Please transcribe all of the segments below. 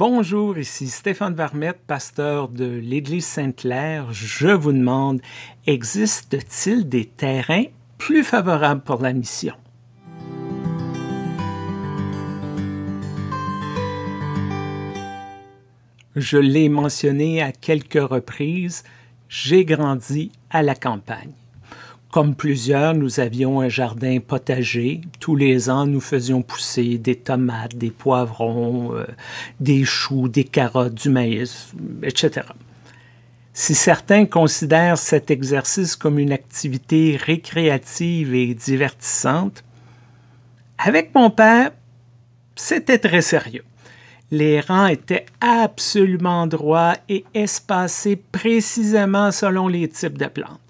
Bonjour, ici Stéphane Varmette, pasteur de l'Église Sainte-Claire. Je vous demande, existe-t-il des terrains plus favorables pour la mission? Je l'ai mentionné à quelques reprises, j'ai grandi à la campagne. Comme plusieurs, nous avions un jardin potager. Tous les ans, nous faisions pousser des tomates, des poivrons, euh, des choux, des carottes, du maïs, etc. Si certains considèrent cet exercice comme une activité récréative et divertissante, avec mon père, c'était très sérieux. Les rangs étaient absolument droits et espacés précisément selon les types de plantes.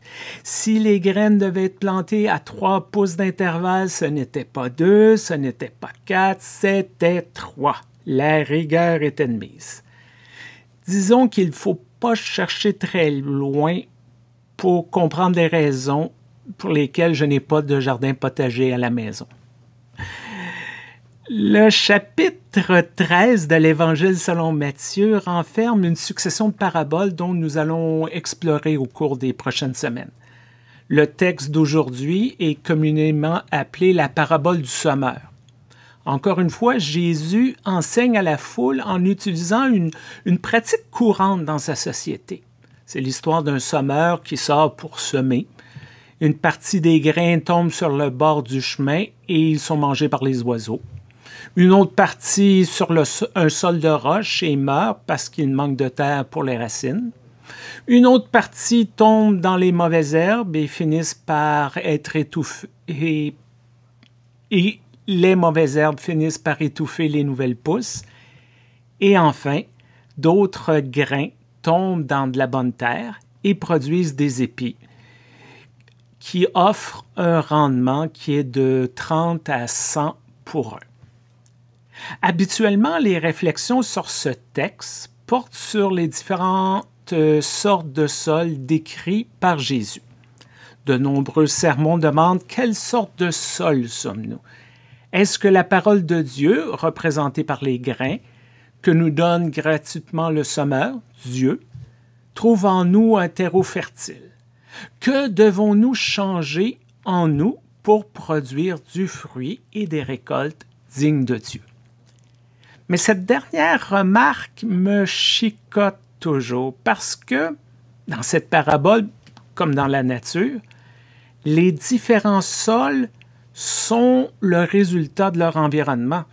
Si les graines devaient être plantées à 3 pouces d'intervalle, ce n'était pas deux, ce n'était pas quatre, c'était trois. La rigueur était de mise. Disons qu'il ne faut pas chercher très loin pour comprendre les raisons pour lesquelles je n'ai pas de jardin potager à la maison. Le chapitre 13 de l'Évangile selon Matthieu renferme une succession de paraboles dont nous allons explorer au cours des prochaines semaines. Le texte d'aujourd'hui est communément appelé la parabole du sommeur. Encore une fois, Jésus enseigne à la foule en utilisant une, une pratique courante dans sa société. C'est l'histoire d'un sommeur qui sort pour semer. Une partie des grains tombe sur le bord du chemin et ils sont mangés par les oiseaux. Une autre partie sur un sol de roche et meurt parce qu'il manque de terre pour les racines. Une autre partie tombe dans les mauvaises herbes et finissent par être étouffées. Et, les mauvaises herbes finissent par étouffer les nouvelles pousses. Et enfin, d'autres grains tombent dans de la bonne terre et produisent des épis qui offrent un rendement qui est de 30 à 100 pour eux. Habituellement, les réflexions sur ce texte portent sur les différentes euh, sortes de sols décrits par Jésus. De nombreux sermons demandent quelle sorte de sol sommes-nous Est-ce que la parole de Dieu, représentée par les grains, que nous donne gratuitement le sommeur, Dieu, trouve en nous un terreau fertile Que devons-nous changer en nous pour produire du fruit et des récoltes dignes de Dieu mais cette dernière remarque me chicote toujours parce que dans cette parabole, comme dans la nature, les différents sols sont le résultat de leur environnement.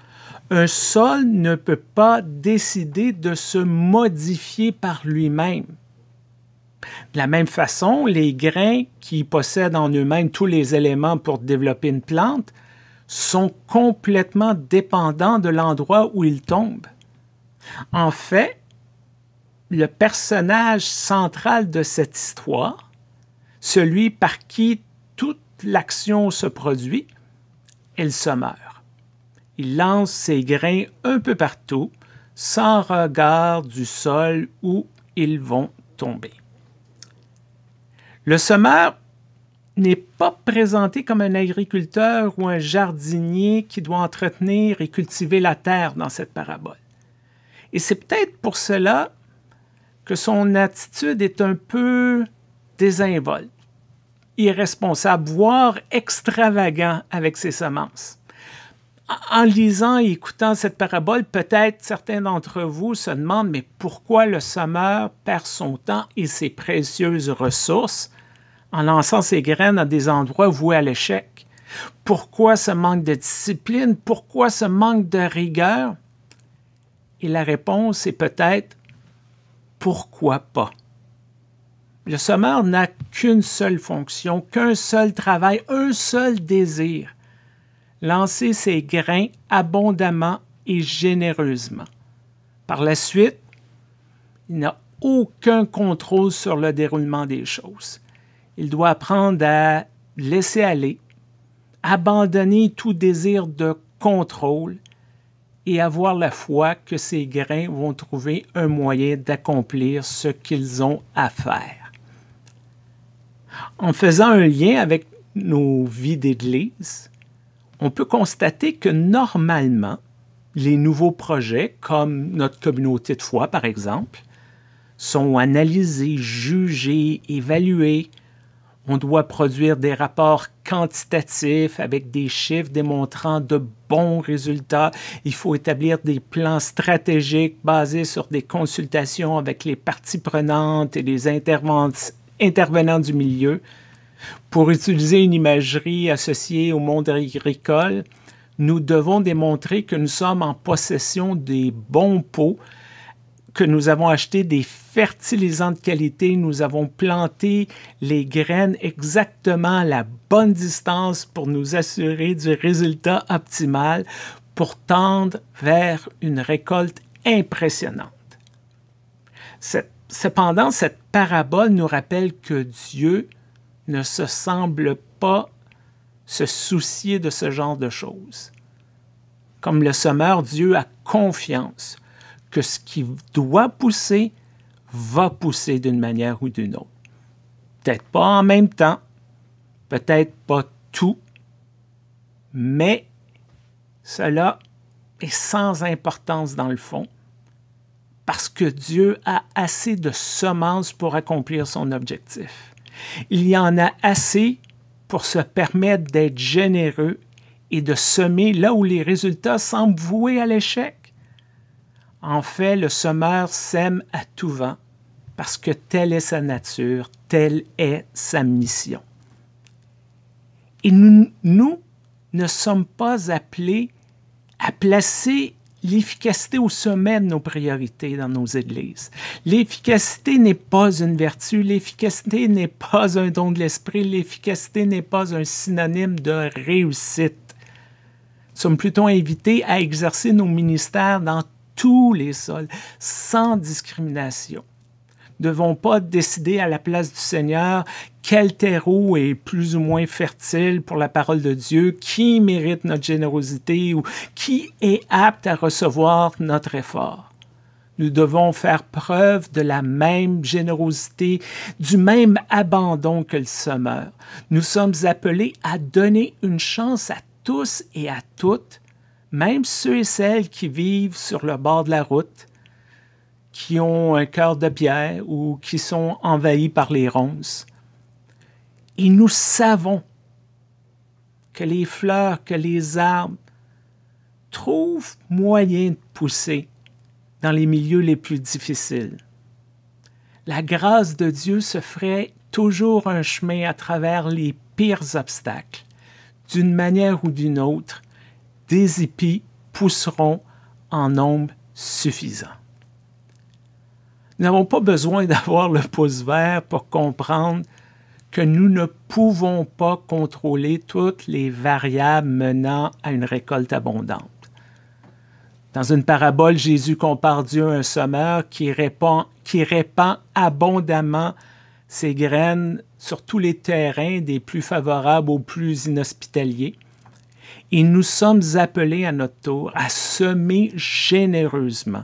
Un sol ne peut pas décider de se modifier par lui-même. De la même façon, les grains qui possèdent en eux-mêmes tous les éléments pour développer une plante sont complètement dépendants de l'endroit où ils tombent. En fait, le personnage central de cette histoire, celui par qui toute l'action se produit, est le semeur. Il lance ses grains un peu partout, sans regard du sol où ils vont tomber. Le semeur n'est pas présenté comme un agriculteur ou un jardinier qui doit entretenir et cultiver la terre dans cette parabole. Et c'est peut-être pour cela que son attitude est un peu désinvolte, irresponsable, voire extravagant avec ses semences. En lisant et écoutant cette parabole, peut-être certains d'entre vous se demandent, mais pourquoi le semeur perd son temps et ses précieuses ressources en lançant ses graines à des endroits voués à l'échec? Pourquoi ce manque de discipline? Pourquoi ce manque de rigueur? Et la réponse est peut-être pourquoi pas? Le sommeur n'a qu'une seule fonction, qu'un seul travail, un seul désir lancer ses grains abondamment et généreusement. Par la suite, il n'a aucun contrôle sur le déroulement des choses. Il doit apprendre à laisser aller, abandonner tout désir de contrôle et avoir la foi que ses grains vont trouver un moyen d'accomplir ce qu'ils ont à faire. En faisant un lien avec nos vies d'Église, on peut constater que normalement, les nouveaux projets, comme notre communauté de foi par exemple, sont analysés, jugés, évalués, on doit produire des rapports quantitatifs avec des chiffres démontrant de bons résultats. Il faut établir des plans stratégiques basés sur des consultations avec les parties prenantes et les intervenants du milieu. Pour utiliser une imagerie associée au monde agricole, nous devons démontrer que nous sommes en possession des bons pots que nous avons acheté des fertilisants de qualité, nous avons planté les graines exactement à la bonne distance pour nous assurer du résultat optimal pour tendre vers une récolte impressionnante. Cependant, cette parabole nous rappelle que Dieu ne se semble pas se soucier de ce genre de choses. Comme le semeur, Dieu a confiance que ce qui doit pousser va pousser d'une manière ou d'une autre. Peut-être pas en même temps, peut-être pas tout, mais cela est sans importance dans le fond, parce que Dieu a assez de semences pour accomplir son objectif. Il y en a assez pour se permettre d'être généreux et de semer là où les résultats semblent voués à l'échec. En fait, le semeur sème à tout vent parce que telle est sa nature, telle est sa mission. Et nous, nous ne sommes pas appelés à placer l'efficacité au sommet de nos priorités dans nos églises. L'efficacité n'est pas une vertu, l'efficacité n'est pas un don de l'esprit, l'efficacité n'est pas un synonyme de réussite. Nous sommes plutôt invités à exercer nos ministères dans tous les sols, sans discrimination. Ne devons pas décider à la place du Seigneur quel terreau est plus ou moins fertile pour la parole de Dieu, qui mérite notre générosité ou qui est apte à recevoir notre effort. Nous devons faire preuve de la même générosité, du même abandon que le semeur. Nous sommes appelés à donner une chance à tous et à toutes même ceux et celles qui vivent sur le bord de la route, qui ont un cœur de pierre ou qui sont envahis par les ronces. Et nous savons que les fleurs, que les arbres trouvent moyen de pousser dans les milieux les plus difficiles. La grâce de Dieu se ferait toujours un chemin à travers les pires obstacles, d'une manière ou d'une autre, des épis pousseront en nombre suffisant. Nous n'avons pas besoin d'avoir le pouce vert pour comprendre que nous ne pouvons pas contrôler toutes les variables menant à une récolte abondante. Dans une parabole, Jésus compare Dieu à un semeur qui répand, qui répand abondamment ses graines sur tous les terrains, des plus favorables aux plus inhospitaliers. Et nous sommes appelés à notre tour à semer généreusement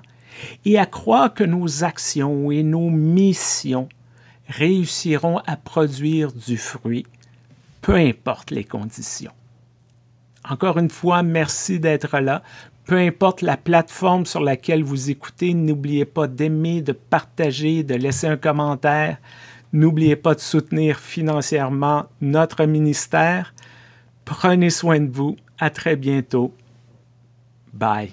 et à croire que nos actions et nos missions réussiront à produire du fruit, peu importe les conditions. Encore une fois, merci d'être là. Peu importe la plateforme sur laquelle vous écoutez, n'oubliez pas d'aimer, de partager, de laisser un commentaire. N'oubliez pas de soutenir financièrement notre ministère. Prenez soin de vous. À très bientôt. Bye.